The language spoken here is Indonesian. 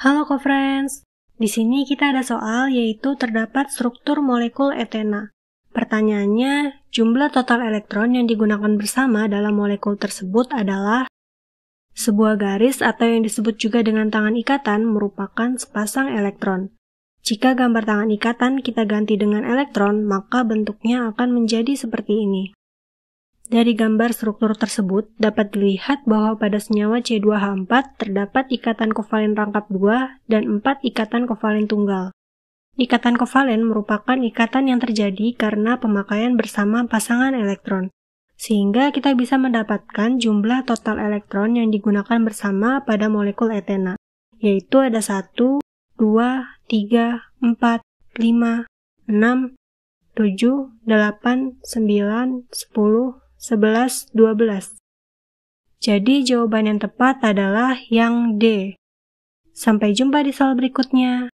Halo co-friends, di sini kita ada soal yaitu terdapat struktur molekul etena. Pertanyaannya, jumlah total elektron yang digunakan bersama dalam molekul tersebut adalah sebuah garis atau yang disebut juga dengan tangan ikatan merupakan sepasang elektron. Jika gambar tangan ikatan kita ganti dengan elektron, maka bentuknya akan menjadi seperti ini. Dari gambar struktur tersebut dapat dilihat bahwa pada senyawa C2H4 terdapat ikatan kovalen rangkap 2 dan 4 ikatan kovalen tunggal. Ikatan kovalen merupakan ikatan yang terjadi karena pemakaian bersama pasangan elektron, sehingga kita bisa mendapatkan jumlah total elektron yang digunakan bersama pada molekul etena, yaitu ada 1, 2, 3, 4, 5, 6, 7, 8, 9, 10, 11, 12. Jadi jawaban yang tepat adalah yang D. Sampai jumpa di soal berikutnya.